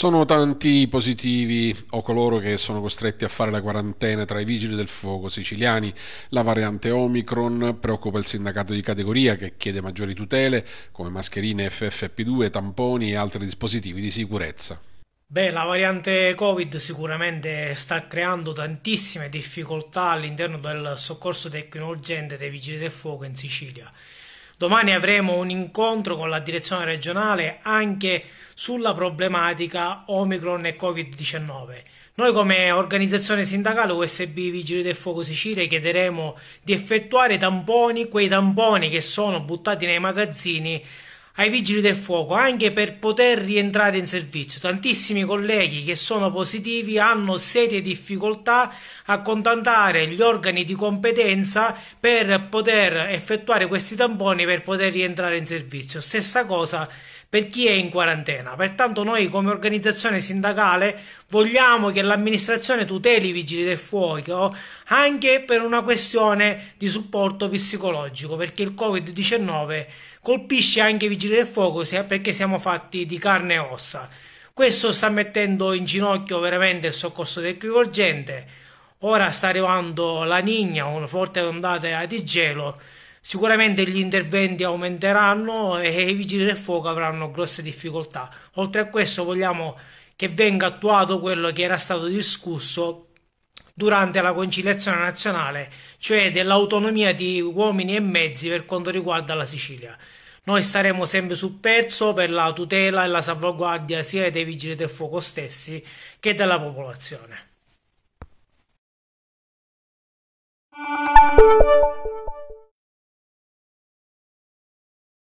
Sono tanti i positivi o coloro che sono costretti a fare la quarantena tra i vigili del fuoco siciliani. La variante Omicron preoccupa il sindacato di categoria che chiede maggiori tutele come mascherine FFP2, tamponi e altri dispositivi di sicurezza. Beh, la variante Covid sicuramente sta creando tantissime difficoltà all'interno del soccorso tecnico urgente dei vigili del fuoco in Sicilia. Domani avremo un incontro con la direzione regionale anche sulla problematica Omicron e Covid-19. Noi come organizzazione sindacale USB Vigili del Fuoco Sicilia chiederemo di effettuare tamponi, quei tamponi che sono buttati nei magazzini ai vigili del fuoco anche per poter rientrare in servizio. Tantissimi colleghi che sono positivi hanno serie difficoltà a contattare gli organi di competenza per poter effettuare questi tamponi per poter rientrare in servizio. Stessa cosa per chi è in quarantena. Pertanto noi come organizzazione sindacale vogliamo che l'amministrazione tuteli i vigili del fuoco anche per una questione di supporto psicologico, perché il Covid-19 colpisce anche i vigili del fuoco perché siamo fatti di carne e ossa. Questo sta mettendo in ginocchio veramente il soccorso del crivolgente. Ora sta arrivando la Nigna, una forte ondata di gelo Sicuramente gli interventi aumenteranno e i vigili del fuoco avranno grosse difficoltà. Oltre a questo vogliamo che venga attuato quello che era stato discusso durante la conciliazione nazionale, cioè dell'autonomia di uomini e mezzi per quanto riguarda la Sicilia. Noi staremo sempre sul pezzo per la tutela e la salvaguardia sia dei vigili del fuoco stessi che della popolazione.